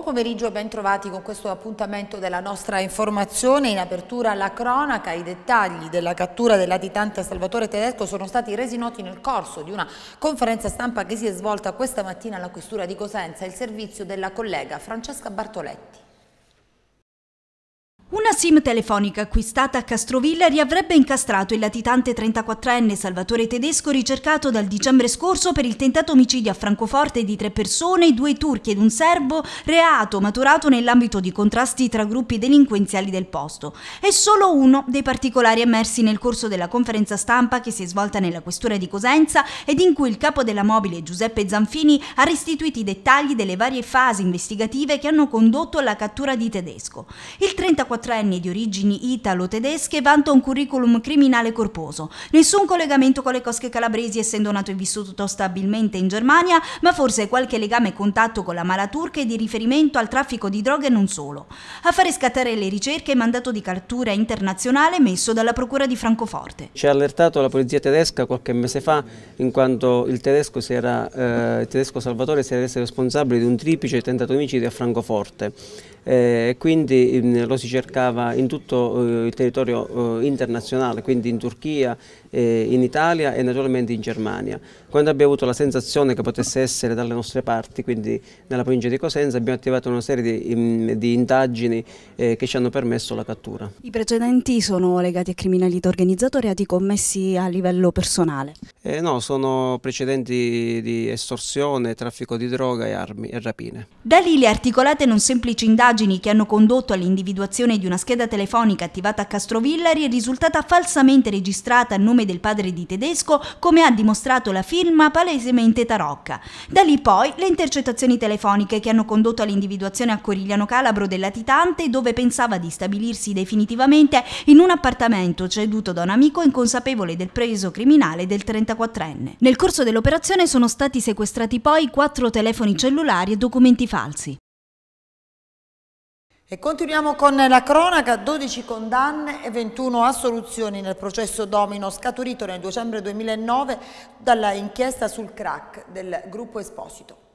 Buon pomeriggio e ben trovati con questo appuntamento della nostra informazione. In apertura alla cronaca, i dettagli della cattura del latitante Salvatore Tedesco sono stati resi noti nel corso di una conferenza stampa che si è svolta questa mattina alla Questura di Cosenza, il servizio della collega Francesca Bartoletti. Una SIM telefonica acquistata a Castrovilla riavrebbe incastrato il latitante 34enne Salvatore Tedesco ricercato dal dicembre scorso per il tentato omicidio a Francoforte di tre persone, due turchi ed un serbo, reato maturato nell'ambito di contrasti tra gruppi delinquenziali del posto. È solo uno dei particolari emersi nel corso della conferenza stampa che si è svolta nella questura di Cosenza ed in cui il capo della mobile Giuseppe Zanfini ha restituito i dettagli delle varie fasi investigative che hanno condotto alla cattura di Tedesco. Il 34 44enne di origini italo-tedesche vanta un curriculum criminale corposo. Nessun collegamento con le cosche calabresi essendo nato e vissuto stabilmente in Germania, ma forse qualche legame e contatto con la mala turca e di riferimento al traffico di droghe e non solo. A fare scattare le ricerche mandato di cattura internazionale messo dalla procura di Francoforte. Ci ha allertato la polizia tedesca qualche mese fa in quanto il tedesco, era, eh, il tedesco Salvatore si era reso responsabile di un triplice tentato omicidio a Francoforte eh, quindi mm, lo si cercava in tutto eh, il territorio eh, internazionale, quindi in Turchia, eh, in Italia e naturalmente in Germania. Quando abbiamo avuto la sensazione che potesse essere dalle nostre parti, quindi nella provincia di Cosenza, abbiamo attivato una serie di, di indagini eh, che ci hanno permesso la cattura. I precedenti sono legati a criminalità organizzata o reati commessi a livello personale? Eh, no, sono precedenti di estorsione, traffico di droga e armi e rapine. Da lì le articolate non semplici indagini che hanno condotto all'individuazione di una scheda telefonica attivata a Castrovillari è risultata falsamente registrata a nome nome del padre di Tedesco, come ha dimostrato la firma palesemente tarocca. Da lì poi le intercettazioni telefoniche che hanno condotto all'individuazione a Corigliano Calabro del latitante, dove pensava di stabilirsi definitivamente in un appartamento ceduto da un amico inconsapevole del preso criminale del 34enne. Nel corso dell'operazione sono stati sequestrati poi quattro telefoni cellulari e documenti falsi. E continuiamo con la cronaca, 12 condanne e 21 assoluzioni nel processo domino scaturito nel dicembre 2009 dalla inchiesta sul crack del gruppo Esposito.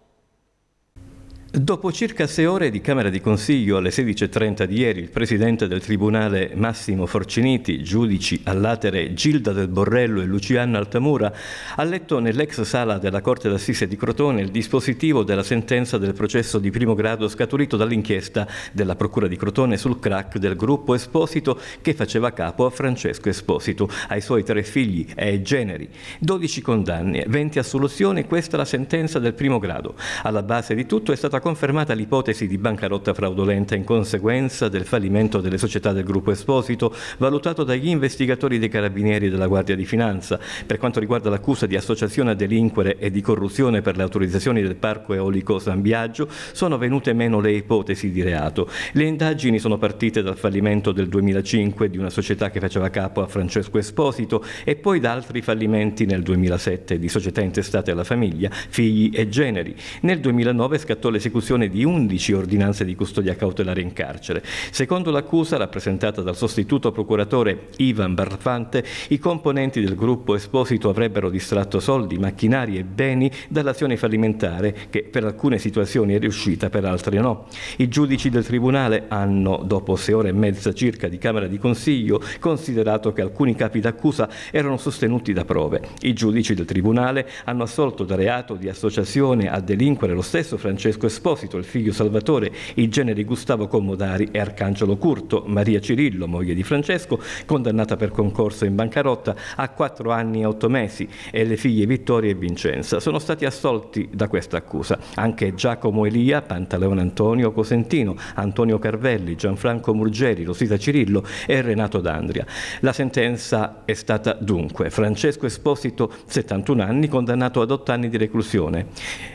Dopo circa sei ore di Camera di Consiglio alle 16.30 di ieri, il presidente del Tribunale Massimo Forciniti, giudici all'atere Gilda del Borrello e Luciana Altamura, ha letto nell'ex sala della Corte d'Assise di Crotone il dispositivo della sentenza del processo di primo grado scaturito dall'inchiesta della Procura di Crotone sul crack del gruppo Esposito che faceva capo a Francesco Esposito, ai suoi tre figli e ai generi. 12 condanni, 20 assoluzioni, questa è la sentenza del primo grado. Alla base di tutto è stata confermata l'ipotesi di bancarotta fraudolenta in conseguenza del fallimento delle società del gruppo Esposito, valutato dagli investigatori dei carabinieri della Guardia di Finanza. Per quanto riguarda l'accusa di associazione a delinquere e di corruzione per le autorizzazioni del Parco Eolico San Biagio, sono venute meno le ipotesi di reato. Le indagini sono partite dal fallimento del 2005 di una società che faceva capo a Francesco Esposito e poi da altri fallimenti nel 2007 di società intestate alla famiglia, figli e generi. Nel 2009 scattò l'esecuzione l'esecuzione di 11 ordinanze di custodia cautelare in carcere. Secondo l'accusa, rappresentata dal sostituto procuratore Ivan Barfante, i componenti del gruppo Esposito avrebbero distratto soldi, macchinari e beni dall'azione fallimentare che per alcune situazioni è riuscita, per altre no. I giudici del Tribunale hanno, dopo sei ore e mezza circa di Camera di Consiglio, considerato che alcuni capi d'accusa erano sostenuti da prove. I giudici del Tribunale hanno assolto da reato di associazione a delinquere lo stesso Francesco Esposito Esposito, il figlio Salvatore, i generi Gustavo Commodari e Arcangelo Curto, Maria Cirillo, moglie di Francesco, condannata per concorso in bancarotta a 4 anni e 8 mesi, e le figlie Vittoria e Vincenza. Sono stati assolti da questa accusa. Anche Giacomo Elia, Pantaleone Antonio Cosentino, Antonio Carvelli, Gianfranco Murgeri, Rosita Cirillo e Renato D'Andria. La sentenza è stata dunque Francesco Esposito, 71 anni, condannato ad 8 anni di reclusione.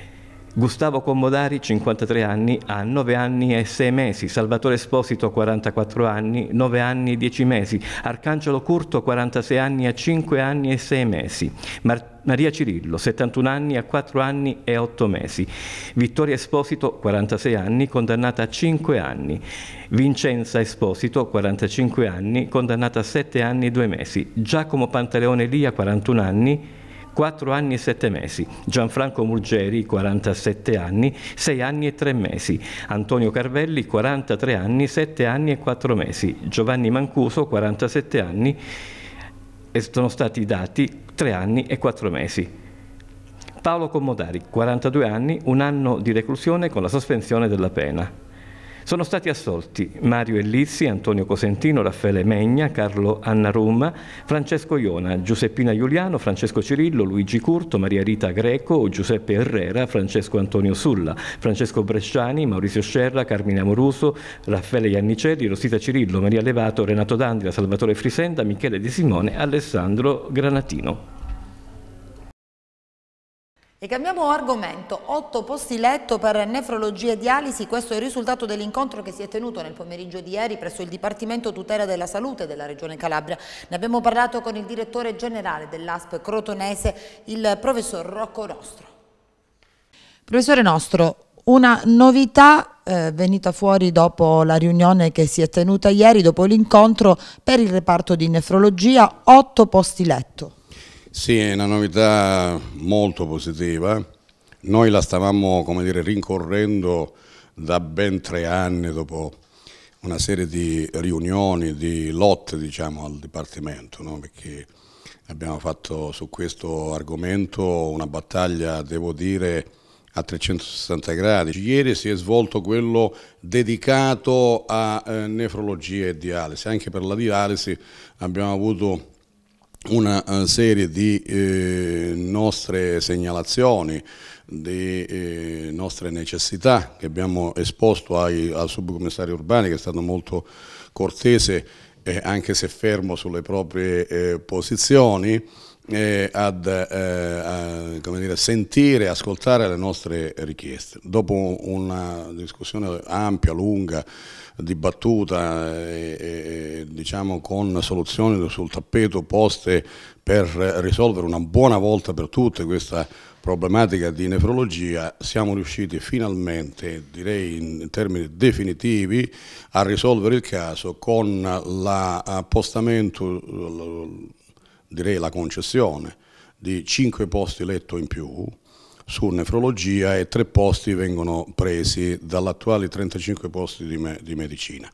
Gustavo Commodari, 53 anni, ha 9 anni e 6 mesi, Salvatore Esposito, 44 anni, 9 anni e 10 mesi, Arcangelo Curto, 46 anni ha 5 anni e 6 mesi, Martino Maria Cirillo, 71 anni ha 4 anni e 8 mesi. Vittoria Esposito, 46 anni, condannata a 5 anni. Vincenza Esposito, 45 anni, condannata a 7 anni e 2 mesi. Giacomo Pantaleone Lia, 41 anni, 4 anni e 7 mesi, Gianfranco Murgeri 47 anni, 6 anni e 3 mesi, Antonio Carvelli 43 anni, 7 anni e 4 mesi, Giovanni Mancuso 47 anni e sono stati dati 3 anni e 4 mesi. Paolo Commodari, 42 anni, un anno di reclusione con la sospensione della pena. Sono stati assolti Mario Ellizzi, Antonio Cosentino, Raffaele Megna, Carlo Anna Roma, Francesco Iona, Giuseppina Giuliano, Francesco Cirillo, Luigi Curto, Maria Rita Greco, Giuseppe Herrera, Francesco Antonio Sulla, Francesco Bresciani, Maurizio Scerra, Carmine Amoruso, Raffaele Iannicelli, Rosita Cirillo, Maria Levato, Renato Dandila, Salvatore Frisenda, Michele Di Simone, Alessandro Granatino. E cambiamo argomento, otto posti letto per nefrologia e dialisi, questo è il risultato dell'incontro che si è tenuto nel pomeriggio di ieri presso il Dipartimento Tutela della Salute della Regione Calabria. Ne abbiamo parlato con il direttore generale dell'ASP crotonese, il professor Rocco Nostro. Professore Nostro, una novità eh, venuta fuori dopo la riunione che si è tenuta ieri, dopo l'incontro per il reparto di nefrologia, otto posti letto. Sì, è una novità molto positiva. Noi la stavamo dire, rincorrendo da ben tre anni dopo una serie di riunioni, di lotte diciamo, al Dipartimento, no? perché abbiamo fatto su questo argomento una battaglia, devo dire, a 360 gradi. Ieri si è svolto quello dedicato a eh, nefrologia e dialisi, anche per la dialisi abbiamo avuto una eh, serie di eh, nostre segnalazioni, di eh, nostre necessità che abbiamo esposto ai, al subcommissario Urbani che è stato molto cortese eh, anche se fermo sulle proprie eh, posizioni ad eh, a, dire, sentire e ascoltare le nostre richieste. Dopo una discussione ampia, lunga, dibattuta e, e, diciamo con soluzioni sul tappeto poste per risolvere una buona volta per tutte questa problematica di nefrologia siamo riusciti finalmente, direi in termini definitivi, a risolvere il caso con l'appostamento, direi la concessione di 5 posti letto in più su nefrologia e tre posti vengono presi dall'attuale 35 posti di, me, di medicina.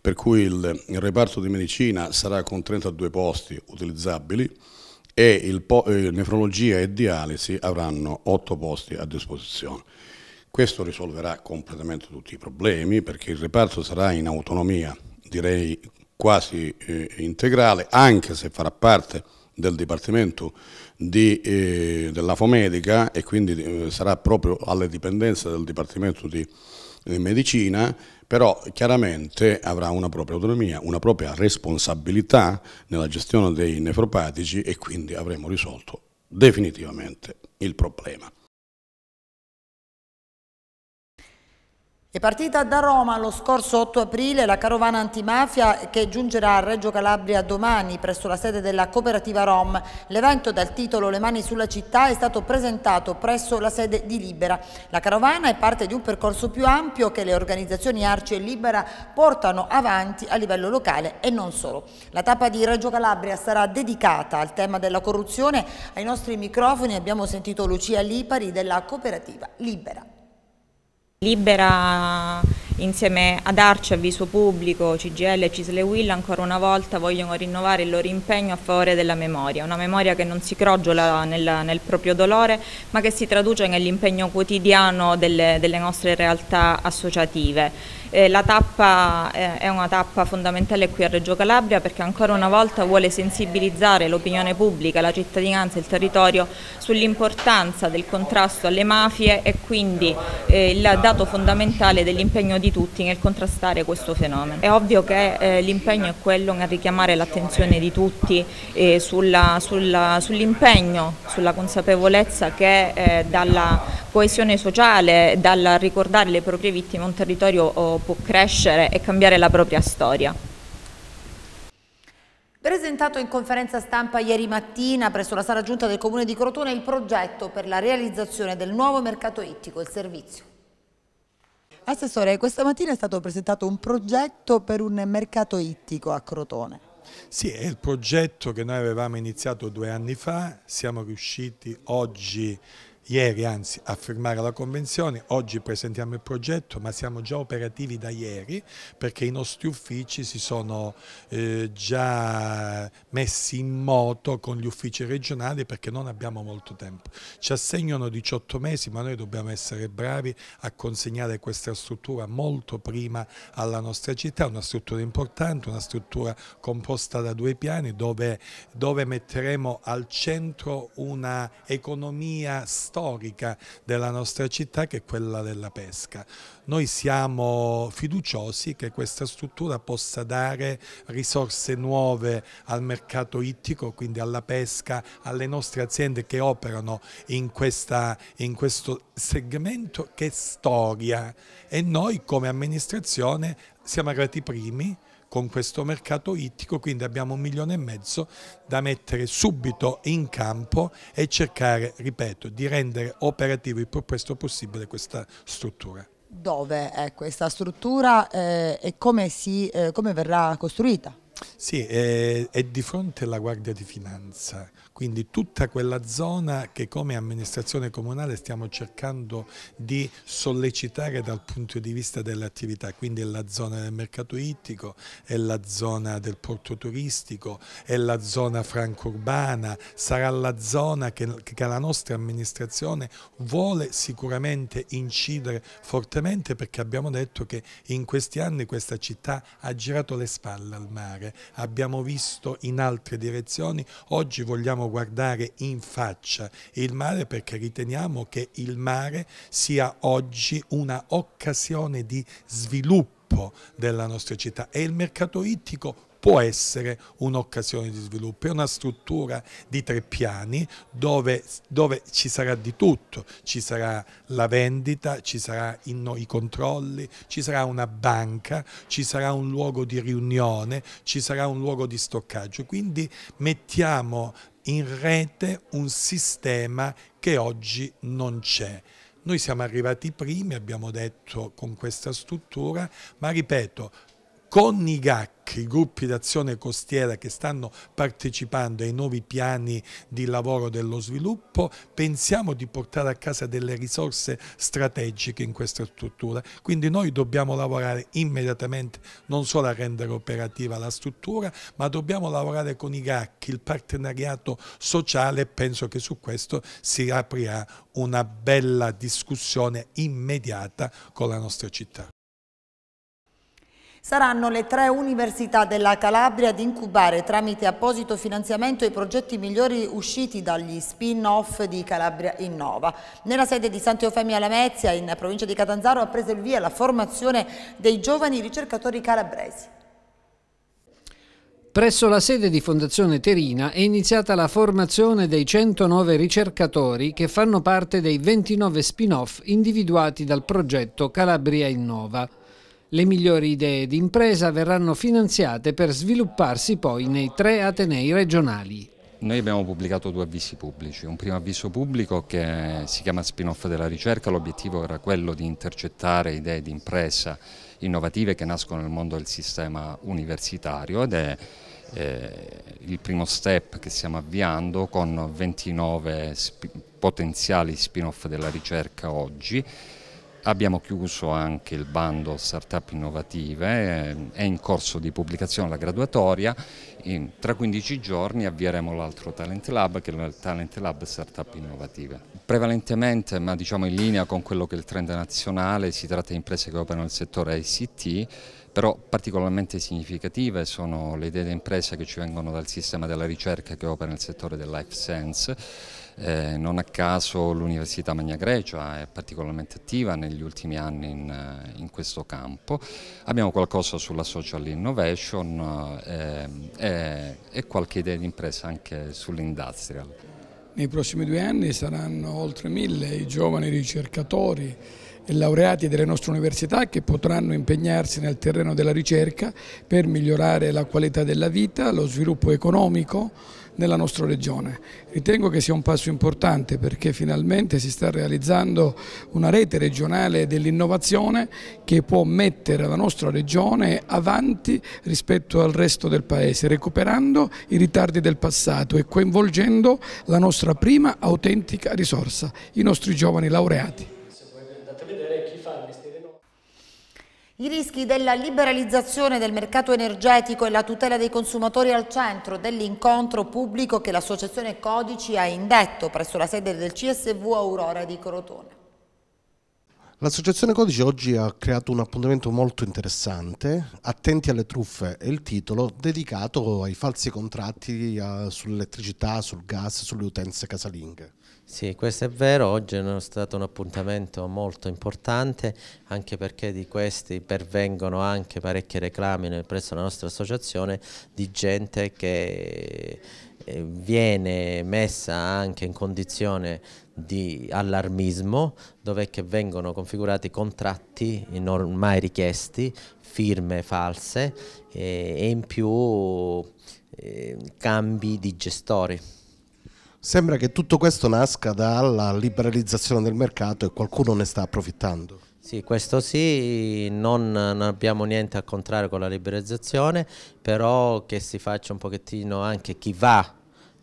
Per cui il, il, reparto di medicina sarà con 32 posti utilizzabili e il, eh, nefrologia e dialisi avranno 8 posti a disposizione. Questo risolverà completamente tutti i problemi perché il reparto sarà in autonomia, direi quasi eh, integrale, anche se farà parte del Dipartimento di, eh, della Fomedica e quindi eh, sarà proprio alle dipendenze del Dipartimento di eh, Medicina, però chiaramente avrà una propria autonomia, una propria responsabilità nella gestione dei nefropatici e quindi avremo risolto definitivamente il problema. È partita da Roma lo scorso 8 aprile la carovana antimafia che giungerà a Reggio Calabria domani presso la sede della cooperativa Rom. L'evento dal titolo Le mani sulla città è stato presentato presso la sede di Libera. La carovana è parte di un percorso più ampio che le organizzazioni Arci e Libera portano avanti a livello locale e non solo. La tappa di Reggio Calabria sarà dedicata al tema della corruzione. Ai nostri microfoni abbiamo sentito Lucia Lipari della cooperativa Libera. Libera insieme ad Arci, Avviso Pubblico, CGL e Cisle Will ancora una volta vogliono rinnovare il loro impegno a favore della memoria, una memoria che non si crogiola nel, nel proprio dolore ma che si traduce nell'impegno quotidiano delle, delle nostre realtà associative. Eh, la tappa eh, è una tappa fondamentale qui a Reggio Calabria perché ancora una volta vuole sensibilizzare l'opinione pubblica, la cittadinanza e il territorio sull'importanza del contrasto alle mafie e quindi eh, il dato fondamentale dell'impegno di tutti nel contrastare questo fenomeno. È ovvio che eh, l'impegno è quello nel richiamare l'attenzione di tutti eh, sull'impegno, sulla, sull sulla consapevolezza che eh, dalla coesione sociale, dal ricordare le proprie vittime un territorio oh, può crescere e cambiare la propria storia. Presentato in conferenza stampa ieri mattina presso la sala giunta del comune di Crotone il progetto per la realizzazione del nuovo mercato ittico, il servizio. Assessore, questa mattina è stato presentato un progetto per un mercato ittico a Crotone. Sì, è il progetto che noi avevamo iniziato due anni fa, siamo riusciti oggi ieri anzi a firmare la convenzione, oggi presentiamo il progetto ma siamo già operativi da ieri perché i nostri uffici si sono eh, già messi in moto con gli uffici regionali perché non abbiamo molto tempo. Ci assegnano 18 mesi ma noi dobbiamo essere bravi a consegnare questa struttura molto prima alla nostra città, una struttura importante, una struttura composta da due piani dove, dove metteremo al centro una economia storica storica della nostra città che è quella della pesca. Noi siamo fiduciosi che questa struttura possa dare risorse nuove al mercato ittico, quindi alla pesca, alle nostre aziende che operano in, questa, in questo segmento che è storia e noi come amministrazione siamo arrivati primi con questo mercato ittico, quindi abbiamo un milione e mezzo da mettere subito in campo e cercare, ripeto, di rendere operativo il più presto possibile questa struttura. Dove è questa struttura eh, e come, si, eh, come verrà costruita? Sì, è, è, di fronte alla Guardia di Finanza, quindi tutta quella zona che come amministrazione comunale stiamo cercando di sollecitare dal punto di vista delle attività, quindi è la zona del mercato ittico, è la zona del porto turistico, è la zona franco sarà la zona che, che la nostra amministrazione vuole sicuramente incidere fortemente perché abbiamo detto che in questi anni questa città ha girato le spalle al mare dire, abbiamo visto in altre direzioni, oggi vogliamo guardare in faccia il mare perché riteniamo che il mare sia oggi una occasione di sviluppo della nostra città e il mercato ittico può essere un'occasione di sviluppo, è una struttura di tre piani dove, dove ci sarà di tutto, ci sarà la vendita, ci saranno i controlli, ci sarà una banca, ci sarà un luogo di riunione, ci sarà un luogo di stoccaggio, quindi mettiamo in rete un sistema che oggi non c'è. Noi siamo arrivati primi, abbiamo detto, con questa struttura, ma ripeto, con i GAC, i gruppi d'azione costiera che stanno partecipando ai nuovi piani di lavoro dello sviluppo, pensiamo di portare a casa delle risorse strategiche in questa struttura. Quindi noi dobbiamo lavorare immediatamente non solo a rendere operativa la struttura, ma dobbiamo lavorare con i GAC, il partenariato sociale, e penso che su questo si aprirà una bella discussione immediata con la nostra città. Saranno le tre università della Calabria ad incubare tramite apposito finanziamento i progetti migliori usciti dagli spin-off di Calabria Innova. Nella sede di Sant'Eufemia Lamezia, in provincia di Catanzaro, ha preso il via la formazione dei giovani ricercatori calabresi. Presso la sede di Fondazione Terina è iniziata la formazione dei 109 ricercatori che fanno parte dei 29 spin-off individuati dal progetto Calabria Innova. Le migliori idee di impresa verranno finanziate per svilupparsi poi nei tre Atenei regionali. Noi abbiamo pubblicato due avvisi pubblici, un primo avviso pubblico che si chiama spin-off della ricerca, l'obiettivo era quello di intercettare idee di impresa innovative che nascono nel mondo del sistema universitario ed è eh, il primo step che stiamo avviando con 29 sp potenziali spin-off della ricerca oggi Abbiamo chiuso anche il bando Startup Innovative, eh, è in corso di pubblicazione la graduatoria, tra 15 giorni avvieremo l'altro Talent Lab che è il Talent Lab Startup Innovative. Prevalentemente, ma diciamo in linea con quello che è il trend nazionale, si tratta di imprese che operano nel settore ICT, però particolarmente significative sono le idee di imprese che ci vengono dal sistema della ricerca che opera nel settore del life science eh, non a caso l'Università Magna Grecia è particolarmente attiva negli ultimi anni in, eh, in questo campo. Abbiamo qualcosa sulla social innovation eh, eh, e qualche idea di impresa anche sull'industrial. Nei prossimi due anni saranno oltre mille i giovani ricercatori e laureati delle nostre università che potranno impegnarsi nel terreno della ricerca per migliorare la qualità della vita, lo sviluppo economico, nella nostra regione. Ritengo che sia un passo importante perché finalmente si sta realizzando una rete regionale dell'innovazione che può mettere la nostra regione avanti rispetto al resto del Paese, recuperando i ritardi del passato e coinvolgendo la nostra prima autentica risorsa, i nostri giovani laureati. I rischi della liberalizzazione del mercato energetico e la tutela dei consumatori al centro dell'incontro pubblico che l'associazione Codici ha indetto presso la sede del CSV Aurora di Crotone. L'associazione Codici oggi ha creato un appuntamento molto interessante, Attenti alle truffe è il titolo, dedicato ai falsi contratti eh, sull'elettricità, sul gas, sulle utenze casalinghe. Sì, questo è vero, oggi è stato un appuntamento molto importante anche perché di questi pervengono anche parecchi reclami presso la nostra associazione di gente che eh, viene messa anche in condizione di allarmismo dove vengono configurati contratti non richiesti, firme false eh, e in più eh, cambi di gestori. Sembra che tutto questo nasca dalla liberalizzazione del mercato e qualcuno ne sta approfittando. Sì, questo sì, non, non, abbiamo niente a contrario con la liberalizzazione, però che si faccia un pochettino anche chi va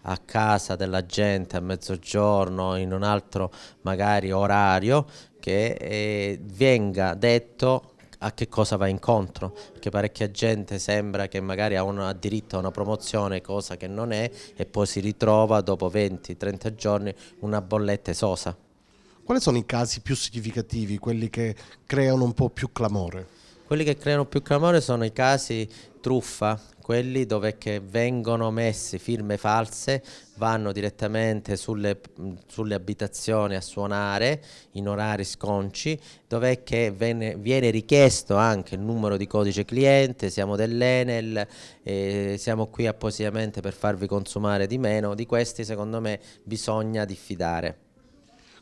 a casa della gente a mezzogiorno in un altro magari orario che eh, venga detto a che cosa va incontro, perché parecchia gente sembra che magari ha, una, ha diritto a una promozione, cosa che non è, e poi si ritrova dopo 20-30 giorni una bolletta esosa. Quali sono i casi più significativi, quelli che creano un po' più clamore? Quelli che creano più clamore sono i casi truffa, quelli dove vengono messe firme false, vanno direttamente sulle, sulle, abitazioni a suonare in orari sconci, dove viene, viene, richiesto anche il numero di codice cliente, siamo dell'Enel, eh, siamo qui appositamente per farvi consumare di meno, di questi secondo me bisogna diffidare.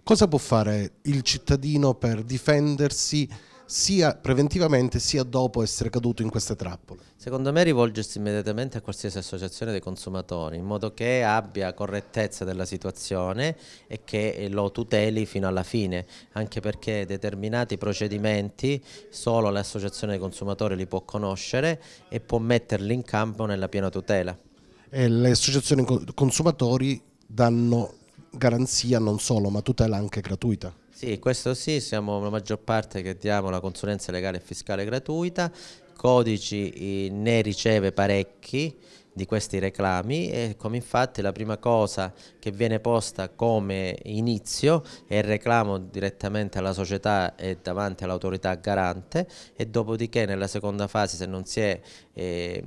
Cosa può fare il cittadino per difendersi? sia preventivamente sia dopo essere caduto in queste trappole? Secondo me rivolgersi immediatamente a qualsiasi associazione dei consumatori in modo che abbia correttezza della situazione e che lo tuteli fino alla fine, anche perché determinati procedimenti solo l'associazione dei consumatori li può conoscere e può metterli in campo nella piena tutela. E le associazioni consumatori danno garanzia non solo ma tutela anche gratuita. Sì, questo sì, siamo la maggior parte che diamo la consulenza legale e fiscale gratuita, Codici eh, ne riceve parecchi di questi reclami e come infatti la prima cosa che viene posta come inizio è il reclamo direttamente alla società e davanti all'autorità garante e dopodiché nella seconda fase se non si è eh,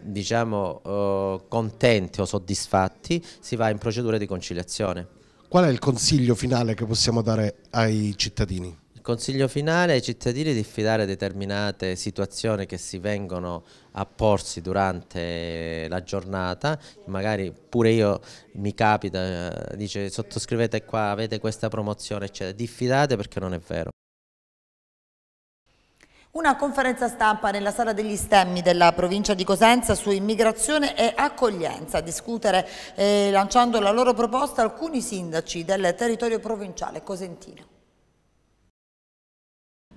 diciamo, eh, contenti o soddisfatti si va in procedura di conciliazione. Qual è il consiglio finale che possiamo dare ai cittadini? Il consiglio finale ai cittadini è di fidare determinate situazioni che si vengono a porsi durante la giornata, magari pure io mi capita, eh, dice sottoscrivete qua, avete questa promozione, eccetera, diffidate perché non è vero. Una conferenza stampa nella sala degli stemmi della provincia di Cosenza su immigrazione e accoglienza. A discutere, eh, lanciando la loro proposta, alcuni sindaci del territorio provinciale cosentino.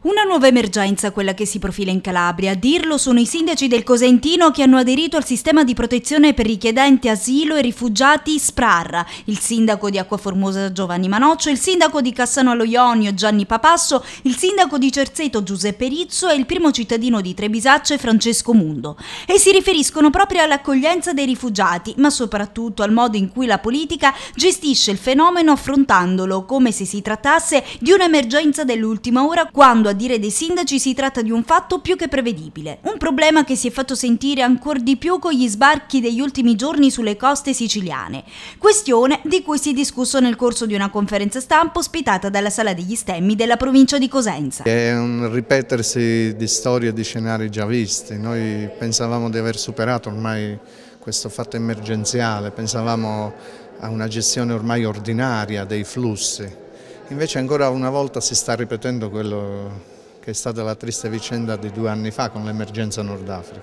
Una nuova emergenza quella che si profila in Calabria. A dirlo sono i sindaci del Cosentino che hanno aderito al sistema di protezione per richiedenti asilo e rifugiati SPRAR, il sindaco di Acquaformosa Giovanni Manoccio, il sindaco di Cassano allo Ionio Gianni Papasso, il sindaco di Cerzeto Giuseppe Rizzo e il primo cittadino di Trebisacce Francesco Mundo. E si riferiscono proprio all'accoglienza dei rifugiati, ma soprattutto al modo in cui la politica gestisce il fenomeno affrontandolo come se si trattasse di un'emergenza dell'ultima ora quando quando a dire dei sindaci si tratta di un fatto più che prevedibile. Un problema che si è fatto sentire ancora di più con gli sbarchi degli ultimi giorni sulle coste siciliane, questione di cui si è discusso nel corso di una conferenza stampa ospitata dalla Sala degli Stemmi della provincia di Cosenza. È un ripetersi di storie e di scenari già visti, noi pensavamo di aver superato ormai questo fatto emergenziale, pensavamo a una gestione ormai ordinaria dei flussi Invece ancora una volta si sta ripetendo quello che è stata la triste vicenda di due anni fa con l'emergenza Nord Africa.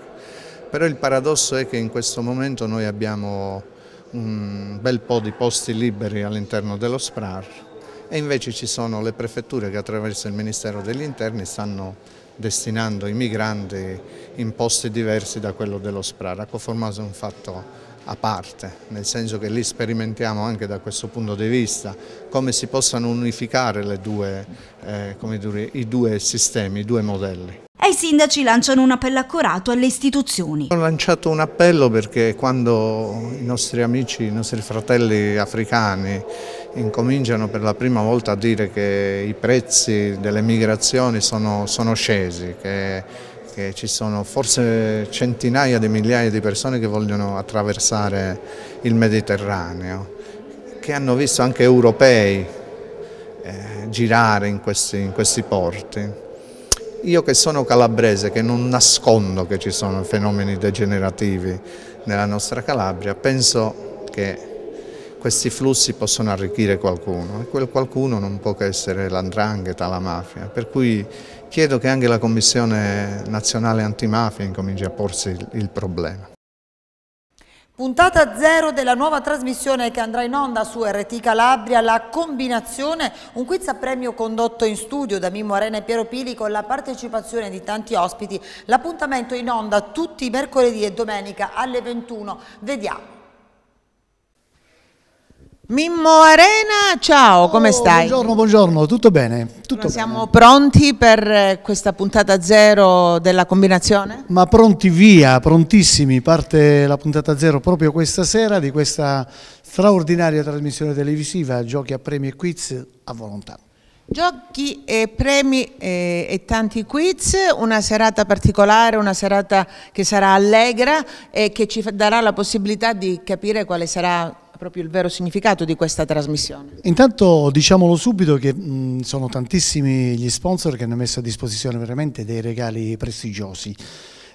Però il paradosso è che in questo momento noi abbiamo un bel po' di posti liberi all'interno dello SPRAR e invece ci sono le prefetture che attraverso il Ministero degli Interni stanno destinando i migranti in posti diversi da quello dello SPRAR. A Coformaso ecco, è un fatto a parte, nel senso che lì sperimentiamo anche da questo punto di vista come si possano unificare due, eh, dire, i due sistemi, i due modelli. E i sindaci lanciano un appello accurato alle istituzioni. Ho lanciato un appello perché quando i nostri amici, i nostri fratelli africani incominciano per la prima volta a dire che i prezzi delle migrazioni sono, sono scesi, che che ci sono forse centinaia di migliaia di persone che vogliono attraversare il Mediterraneo, che hanno visto anche europei eh, girare in questi, in questi porti. Io che sono calabrese, che non nascondo che ci sono fenomeni degenerativi nella nostra Calabria, penso che questi flussi possono arricchire qualcuno e quel qualcuno non può che essere l'andrangheta, la mafia, per cui chiedo che anche la Commissione nazionale antimafia incominci a porsi il, problema. Puntata zero della nuova trasmissione che andrà in onda su RT Calabria, la combinazione, un quiz a premio condotto in studio da Mimmo Arena e Piero Pili con la partecipazione di tanti ospiti. L'appuntamento in onda tutti i mercoledì e domenica alle 21. Vediamo. Mimmo Arena, ciao, come oh, stai? Buongiorno, buongiorno, tutto bene. Tutto siamo pronti per eh, questa puntata zero della combinazione? Ma pronti via, prontissimi, parte la puntata zero proprio questa sera di questa straordinaria trasmissione televisiva, giochi a premi e quiz a volontà. Giochi e premi e, eh, e, tanti quiz, una serata particolare, una serata che sarà allegra e che ci darà la possibilità di capire quale sarà proprio il vero significato di questa trasmissione? Intanto diciamolo subito che mh, sono tantissimi gli sponsor che hanno messo a disposizione veramente dei regali prestigiosi.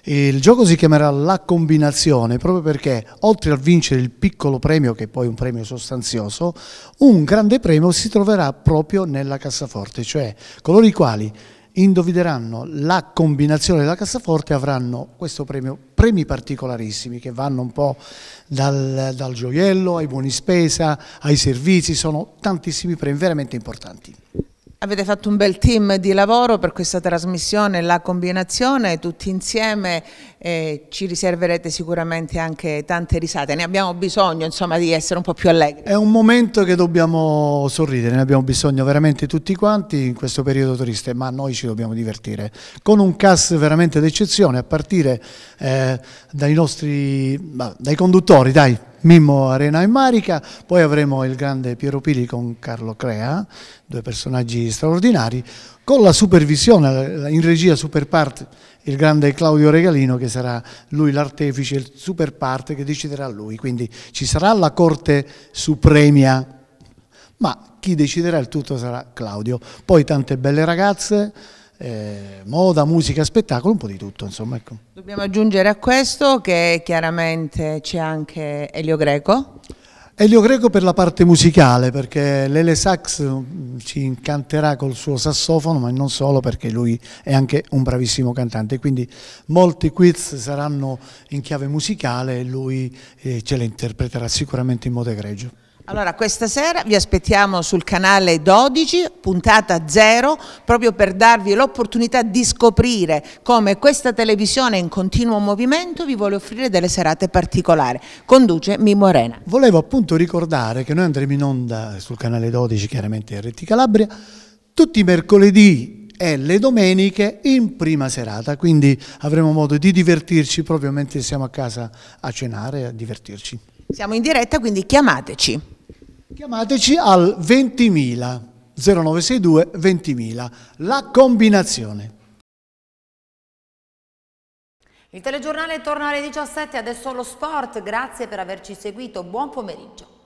Il gioco si chiamerà La Combinazione proprio perché oltre a vincere il piccolo premio, che è poi un premio sostanzioso, un grande premio si troverà proprio nella cassaforte, cioè coloro i quali indovideranno la combinazione della cassaforte avranno questo premio, premi particolarissimi che vanno un po' dal, dal gioiello ai buoni spesa, ai servizi, sono tantissimi premi veramente importanti. Avete fatto un bel team di lavoro per questa trasmissione, la combinazione, tutti insieme eh, ci riserverete sicuramente anche tante risate, ne abbiamo bisogno insomma di essere un po' più allegri. È un momento che dobbiamo sorridere, ne abbiamo bisogno veramente tutti quanti in questo periodo triste, ma noi ci dobbiamo divertire con un cast veramente d'eccezione a partire eh, dai nostri, dai conduttori, dai, Mimmo Arena e Marica, poi avremo il grande Piero Pili con Carlo Crea, due personaggi straordinari, con la supervisione, in regia superpart il grande Claudio Regalino che sarà lui l'artefice, il superpart che deciderà lui, quindi ci sarà la Corte Supremia, ma chi deciderà il tutto sarà Claudio. Poi tante belle ragazze, eh, moda, musica, spettacolo, un po' di tutto insomma. Ecco. Dobbiamo aggiungere a questo che chiaramente c'è anche Elio Greco. Elio Greco per la parte musicale, perché Lele Sax mm, ci incanterà col suo sassofono, ma non solo perché lui è anche un bravissimo cantante, quindi molti quiz saranno in chiave musicale e lui eh, ce le interpreterà sicuramente in modo egregio. Allora, questa sera vi aspettiamo sul canale 12, puntata 0, proprio per darvi l'opportunità di scoprire come questa televisione in continuo movimento vi vuole offrire delle serate particolari. Conduce Mimo Arena. Volevo appunto ricordare che noi andremo in onda sul canale 12, chiaramente Retti Calabria, tutti i mercoledì e le domeniche in prima serata, quindi avremo modo di divertirci proprio mentre siamo a casa a cenare, a divertirci. Siamo in diretta, quindi chiamateci. Chiamateci al 20.000 0962 20.000, la combinazione. Il telegiornale torna alle 17, adesso lo sport, grazie per averci seguito, buon pomeriggio.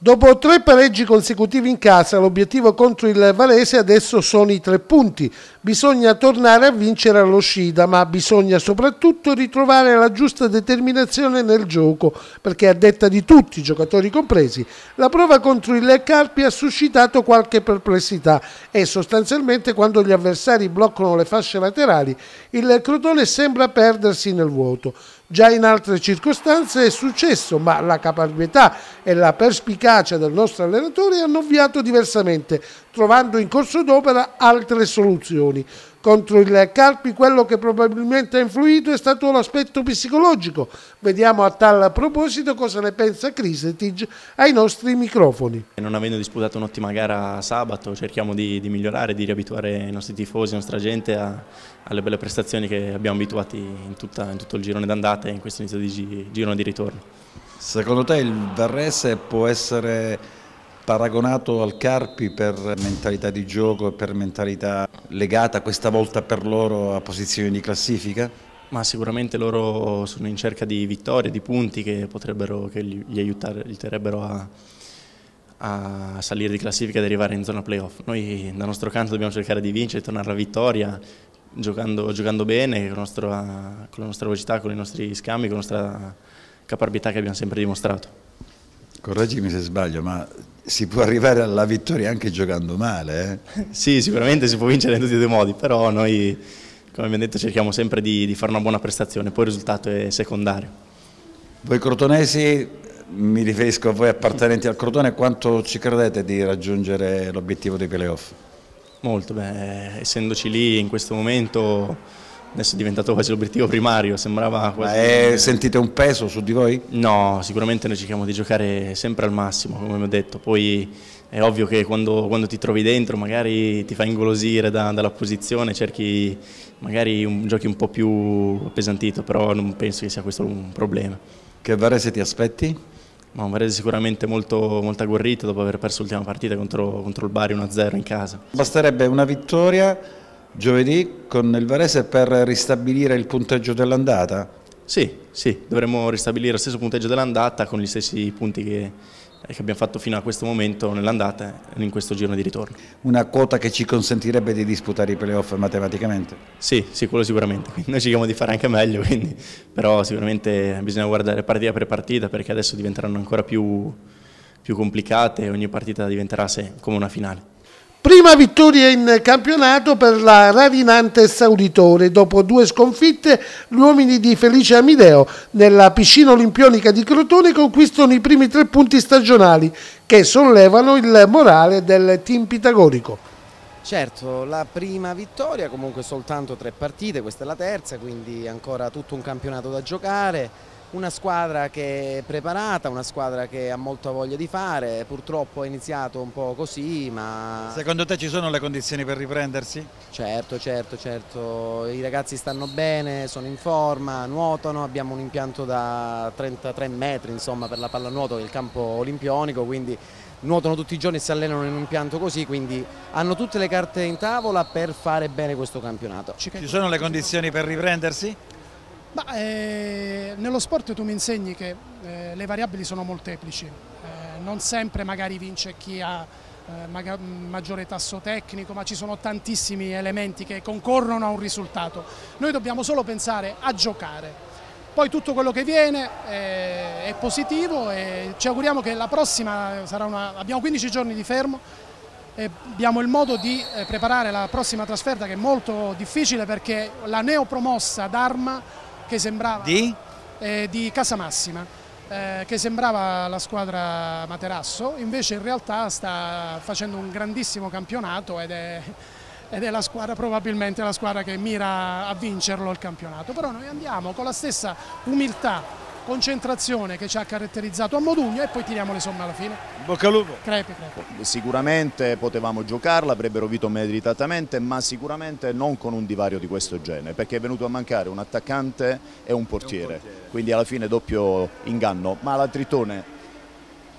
Dopo tre pareggi consecutivi in casa, l'obiettivo contro il Varese adesso sono i tre punti. Bisogna tornare a vincere allo Scida, ma bisogna soprattutto ritrovare la giusta determinazione nel gioco, perché a detta di tutti, giocatori compresi, la prova contro il Carpi ha suscitato qualche perplessità e sostanzialmente quando gli avversari bloccano le fasce laterali, il Crotone sembra perdersi nel vuoto. Già in altre circostanze è successo, ma la caparbietà e la perspicacia del nostro allenatore hanno ovviato diversamente, trovando in corso d'opera altre soluzioni contro il Carpi, quello che probabilmente ha influito è stato l'aspetto psicologico. Vediamo a tal proposito cosa ne pensa Crisetic ai nostri microfoni. Non avendo disputato un'ottima gara sabato cerchiamo di, di, migliorare, di riabituare i nostri tifosi, la nostra gente a, alle belle prestazioni che abbiamo abituati in, tutta, in tutto il girone d'andata e in questo inizio di gi, girone di ritorno. Secondo te il Varese può essere paragonato al Carpi per mentalità di gioco e per mentalità legata questa volta per loro a posizioni di classifica? Ma sicuramente loro sono in cerca di vittorie, di punti che, che li aiuterebbero a, a salire di classifica ed arrivare in zona playoff. Noi dal nostro canto dobbiamo cercare di vincere, di tornare a vittoria, giocando, giocando bene, con la, con la, nostra, velocità, con i nostri scambi, con la nostra caparbietà che abbiamo sempre dimostrato. Correggimi se sbaglio, ma si può arrivare alla vittoria anche giocando male. Eh? sì, sicuramente si può vincere in tutti e due i modi, però noi, come abbiamo detto, cerchiamo sempre di, di fare una buona prestazione, poi il risultato è secondario. Voi crotonesi, mi riferisco a voi appartenenti al Crotone, quanto ci credete di raggiungere l'obiettivo dei playoff? Molto, beh, essendoci lì in questo momento adesso è diventato quasi l'obiettivo primario, sembrava quasi... È, sentite un peso su di voi? No, sicuramente noi cerchiamo di giocare sempre al massimo, come ho detto, poi è ovvio che quando, quando ti trovi dentro magari ti fa ingolosire da, dalla posizione, cerchi magari un, giochi un po' più appesantito, però non penso che sia questo un problema. Che Varese ti aspetti? Ma un Varese sicuramente molto, molto agguerrito dopo aver perso l'ultima partita contro, contro il Bari 1-0 in casa. Basterebbe una vittoria giovedì con il Varese per ristabilire il punteggio dell'andata? Sì, sì, dovremmo ristabilire lo stesso punteggio dell'andata con gli stessi punti che, che abbiamo fatto fino a questo momento nell'andata e in questo giro di ritorno. Una quota che ci consentirebbe di disputare i playoff matematicamente? Sì, sì, quello sicuramente. Noi cerchiamo di fare anche meglio, quindi. però sicuramente bisogna guardare partita per partita perché adesso diventeranno ancora più, più complicate e ogni partita diventerà sé, come una finale. Prima vittoria in campionato per la Ravinante Sauditore. Dopo due sconfitte, gli uomini di Felice Amideo nella piscina olimpionica di Crotone conquistano i primi tre punti stagionali che sollevano il morale del team pitagorico. Certo, la prima vittoria, comunque soltanto tre partite, questa è la terza, quindi ancora tutto un campionato da giocare una squadra che è preparata, una squadra che ha molta voglia di fare, purtroppo è iniziato un po' così ma... Secondo te ci sono le condizioni per riprendersi? Certo, certo, certo, i ragazzi stanno bene, sono in forma, nuotano, abbiamo un impianto da 33 metri insomma, per la pallanuoto che è il campo olimpionico quindi nuotano tutti i giorni e si allenano in un impianto così quindi hanno tutte le carte in tavola per fare bene questo campionato. Ci sono le condizioni per riprendersi? Ma, eh, nello sport tu mi insegni che eh, le variabili sono molteplici, eh, non sempre magari vince chi ha eh, maga maggiore tasso tecnico, ma ci sono tantissimi elementi che concorrono a un risultato. Noi dobbiamo solo pensare a giocare, poi tutto quello che viene eh, è positivo e ci auguriamo che la prossima sarà una... abbiamo 15 giorni di fermo, E abbiamo il modo di eh, preparare la prossima trasferta che è molto difficile perché la neopromossa d'Arma che sembrava di, eh, di Casamassima eh, che sembrava la squadra Materasso invece in realtà sta facendo un grandissimo campionato ed è, ed è la squadra, probabilmente la squadra che mira a vincerlo il campionato però noi andiamo con la stessa umiltà concentrazione che ci ha caratterizzato a Modugno e poi tiriamo le somme alla fine. Bocca al lupo. Crepi, crepi. Sicuramente potevamo giocarla, avrebbero vinto meritatamente, ma sicuramente non con un divario di questo genere, perché è venuto a mancare un attaccante e un portiere, un portiere. quindi alla fine doppio inganno, ma la Tritone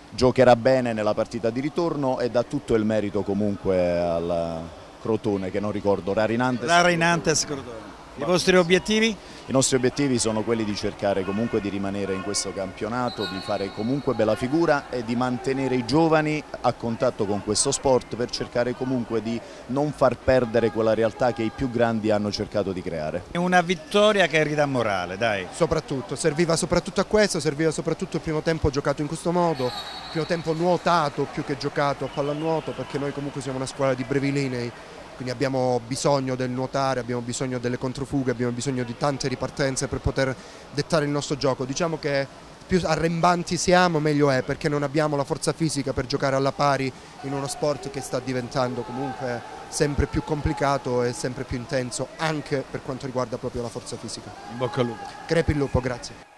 giocherà bene nella partita di ritorno e dà tutto il merito comunque al Crotone che non ricordo, Rarinantes. Rarinantes Crotone. I vostri obiettivi? I nostri obiettivi sono quelli di cercare comunque di rimanere in questo campionato, di fare comunque bella figura e di mantenere i giovani a contatto con questo sport per cercare comunque di non far perdere quella realtà che i più grandi hanno cercato di creare. È una vittoria che ridà morale, dai. Soprattutto, serviva soprattutto a questo, serviva soprattutto il primo tempo giocato in questo modo, il primo tempo nuotato più che giocato a pallanuoto perché noi comunque siamo una squadra di brevi linee quindi abbiamo bisogno del nuotare, abbiamo bisogno delle controfughe, abbiamo bisogno di tante ripartenze per poter dettare il nostro gioco. Diciamo che più arrembanti siamo meglio è perché non abbiamo la forza fisica per giocare alla pari in uno sport che sta diventando comunque sempre più complicato e sempre più intenso anche per quanto riguarda proprio la forza fisica. In bocca al lupo. Crepi il lupo, grazie.